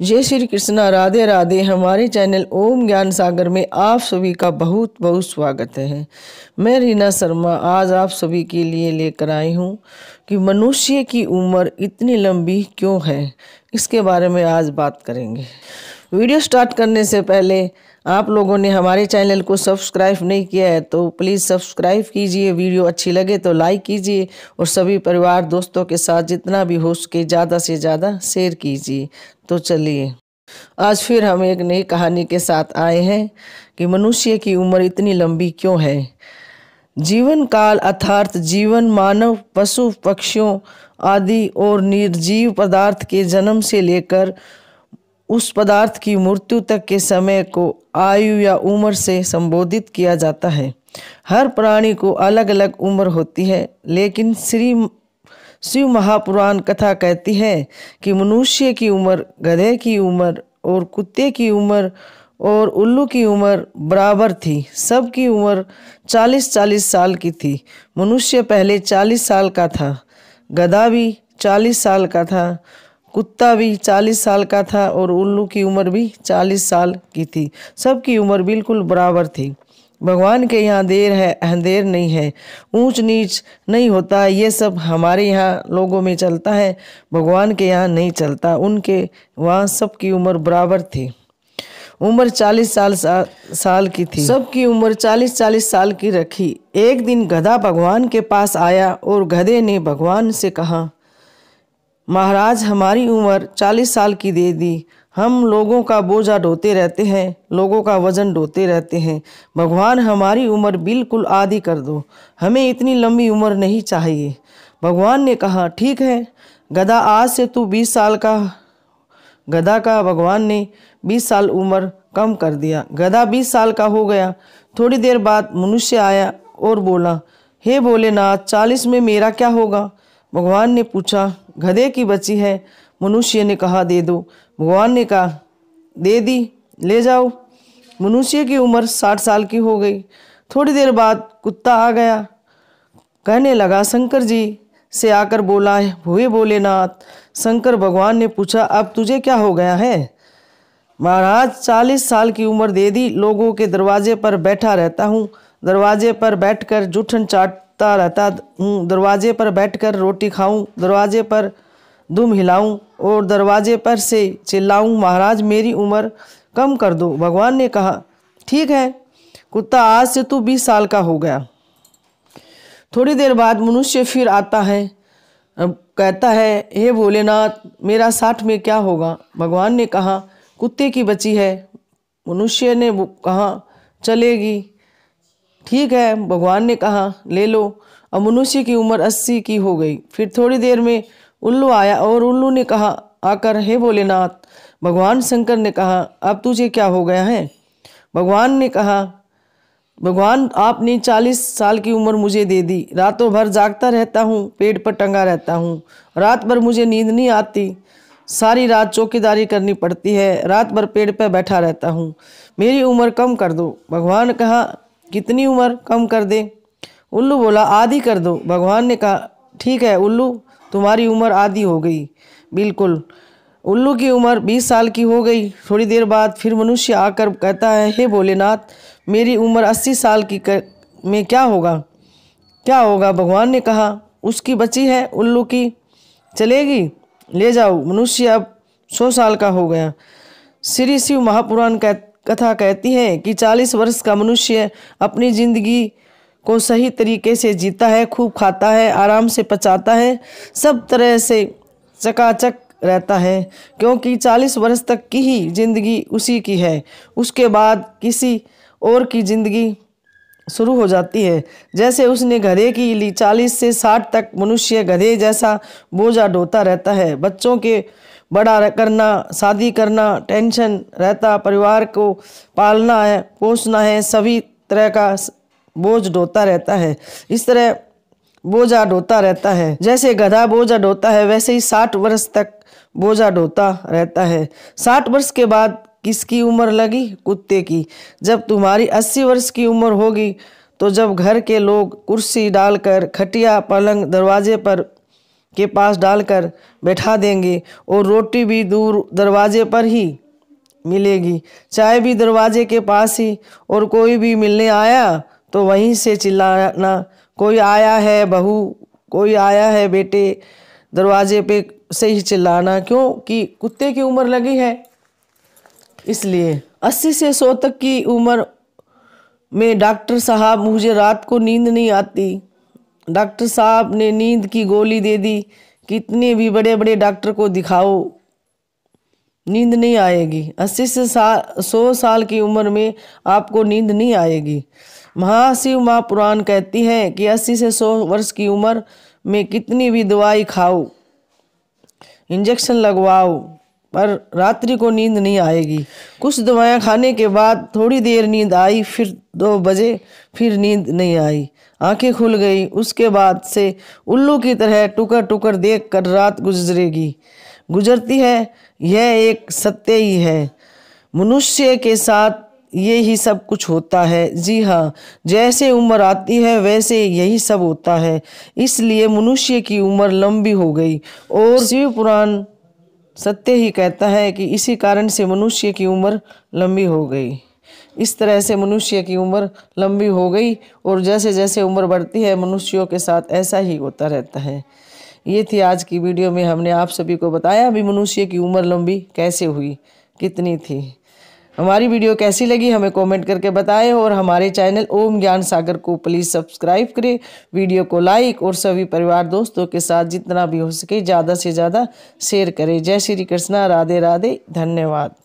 जय श्री कृष्णा राधे राधे हमारे चैनल ओम ज्ञान सागर में आप सभी का बहुत बहुत स्वागत है मैं रीना शर्मा आज आप सभी के लिए लेकर आई हूँ कि मनुष्य की उम्र इतनी लंबी क्यों है इसके बारे में आज बात करेंगे वीडियो स्टार्ट करने से पहले आप लोगों ने हमारे चैनल को सब्सक्राइब नहीं किया है तो प्लीज़ सब्सक्राइब कीजिए वीडियो अच्छी लगे तो लाइक कीजिए और सभी परिवार दोस्तों के साथ जितना भी हो सके ज़्यादा से ज़्यादा शेयर कीजिए तो चलिए आज फिर हम एक नई कहानी के साथ आए हैं कि मनुष्य की उम्र इतनी लंबी क्यों है जीवन काल अर्थार्थ जीवन मानव पशु पक्षियों आदि और निर्जीव पदार्थ के जन्म से लेकर उस पदार्थ की मृत्यु तक के समय को आयु या उम्र से संबोधित किया जाता है हर प्राणी को अलग अलग उम्र होती है लेकिन श्री शिव महापुराण कथा कहती है कि मनुष्य की उम्र गधे की उम्र और कुत्ते की उम्र और उल्लू की उम्र बराबर थी सबकी उम्र 40-40 साल की थी मनुष्य पहले 40 साल का था गधा भी 40 साल का था कुत्ता भी चालीस साल का था और उल्लू की उम्र भी चालीस साल की थी सबकी उम्र बिल्कुल बराबर थी भगवान के यहाँ देर है अंधेर नहीं है ऊंच नीच नहीं होता ये सब हमारे यहाँ लोगों में चलता है भगवान के यहाँ नहीं चलता उनके वहाँ सबकी उम्र बराबर थी उम्र चालीस साल सा, साल की थी सबकी उम्र चालीस चालीस साल की रखी एक दिन गधा भगवान के पास आया और गधे ने भगवान से कहा महाराज हमारी उम्र चालीस साल की दे दी हम लोगों का बोझा ढोते रहते हैं लोगों का वजन ढोते रहते हैं भगवान हमारी उम्र बिल्कुल आधी कर दो हमें इतनी लंबी उम्र नहीं चाहिए भगवान ने कहा ठीक है गधा आज से तू बीस साल का गधा का भगवान ने बीस साल उम्र कम कर दिया गधा बीस साल का हो गया थोड़ी देर बाद मनुष्य आया और बोला हे भोलेनाथ चालीस में मेरा क्या होगा भगवान ने पूछा गधे की बची है मनुष्य ने कहा दे दो भगवान ने कहा दे दी ले जाओ मनुष्य की उम्र साठ साल की हो गई थोड़ी देर बाद कुत्ता आ गया कहने लगा शंकर जी से आकर बोला है भोए भोलेनाथ शंकर भगवान ने पूछा अब तुझे क्या हो गया है महाराज चालीस साल की उम्र दे दी लोगों के दरवाजे पर बैठा रहता हूँ दरवाजे पर बैठकर जूठन चाट भटकता रहता हूँ दरवाजे पर बैठकर रोटी खाऊं दरवाजे पर दुम हिलाऊं और दरवाजे पर से चिल्लाऊं महाराज मेरी उम्र कम कर दो भगवान ने कहा ठीक है कुत्ता आज से तू तो बीस साल का हो गया थोड़ी देर बाद मनुष्य फिर आता है कहता है हे भोलेनाथ मेरा साठ में क्या होगा भगवान ने कहा कुत्ते की बची है मनुष्य ने कहा चलेगी ठीक है भगवान ने कहा ले लो अब मनुष्य की उम्र अस्सी की हो गई फिर थोड़ी देर में उल्लू आया और उल्लू ने कहा आकर हे भोलेनाथ भगवान शंकर ने कहा अब तुझे क्या हो गया है भगवान ने कहा भगवान आपने चालीस साल की उम्र मुझे दे दी रातों भर जागता रहता हूँ पेट पर टंगा रहता हूँ रात भर मुझे नींद नहीं आती सारी रात चौकीदारी करनी पड़ती है रात भर पेड़ पर बैठा रहता हूँ मेरी उम्र कम कर दो भगवान कहा कितनी उम्र कम कर दे उल्लू बोला आधी कर दो भगवान ने कहा ठीक है उल्लू तुम्हारी उम्र आधी हो गई बिल्कुल उल्लू की उम्र बीस साल की हो गई थोड़ी देर बाद फिर मनुष्य आकर कहता है हे भोलेनाथ मेरी उम्र अस्सी साल की कर, में क्या होगा क्या होगा भगवान ने कहा उसकी बची है उल्लू की चलेगी ले जाओ मनुष्य अब सौ साल का हो गया श्री शिव महापुराण कह कथा कहती है कि चालीस वर्ष का मनुष्य अपनी जिंदगी को सही तरीके से जीता है खूब खाता है आराम से पचाता है सब तरह से चकाचक रहता है क्योंकि चालीस वर्ष तक की ही जिंदगी उसी की है उसके बाद किसी और की जिंदगी शुरू हो जाती है जैसे उसने घरे की ली चालीस से साठ तक मनुष्य घरे जैसा बोझा ढोता रहता है बच्चों के बड़ा करना शादी करना टेंशन रहता परिवार को पालना है पोसना है सभी तरह का बोझ ढोता रहता है इस तरह बोझा ढोता रहता है जैसे गधा बोझा ढोता है वैसे ही साठ वर्ष तक बोझा ढोता रहता है साठ वर्ष के बाद किसकी उम्र लगी कुत्ते की जब तुम्हारी अस्सी वर्ष की उम्र होगी तो जब घर के लोग कुर्सी डालकर खटिया पलंग दरवाजे पर के पास डालकर बैठा देंगे और रोटी भी दूर दरवाजे पर ही मिलेगी चाय भी दरवाजे के पास ही और कोई भी मिलने आया तो वहीं से चिल्लाना कोई आया है बहू कोई आया है बेटे दरवाजे पे से ही चिल्लाना क्योंकि कुत्ते की उम्र लगी है इसलिए अस्सी से सौ तक की उम्र में डॉक्टर साहब मुझे रात को नींद नहीं आती डॉक्टर साहब ने नींद की गोली दे दी कितने भी बड़े बड़े डॉक्टर को दिखाओ नींद नहीं आएगी अस्सी से साल सौ साल की उम्र में आपको नींद नहीं आएगी महाशिव महापुराण कहती है कि अस्सी से सौ वर्ष की उम्र में कितनी भी दवाई खाओ इंजेक्शन लगवाओ पर रात्रि को नींद नहीं आएगी कुछ दवाएं खाने के बाद थोड़ी देर नींद आई फिर दो बजे फिर नींद नहीं आई आंखें खुल गई उसके बाद से उल्लू की तरह टुकर टुकर देख कर रात गुजरेगी गुजरती है यह एक सत्य ही है मनुष्य के साथ ये ही सब कुछ होता है जी हाँ जैसे उम्र आती है वैसे यही सब होता है इसलिए मनुष्य की उम्र लंबी हो गई और शिव पुराण सत्य ही कहता है कि इसी कारण से मनुष्य की उम्र लंबी हो गई इस तरह से मनुष्य की उम्र लंबी हो गई और जैसे जैसे उम्र बढ़ती है मनुष्यों के साथ ऐसा ही होता रहता है ये थी आज की वीडियो में हमने आप सभी को बताया भी मनुष्य की उम्र लंबी कैसे हुई कितनी थी हमारी वीडियो कैसी लगी हमें कमेंट करके बताएं और हमारे चैनल ओम ज्ञान सागर को प्लीज़ सब्सक्राइब करें वीडियो को लाइक और सभी परिवार दोस्तों के साथ जितना भी हो सके ज़्यादा से ज़्यादा शेयर करें जय श्री कृष्णा राधे राधे धन्यवाद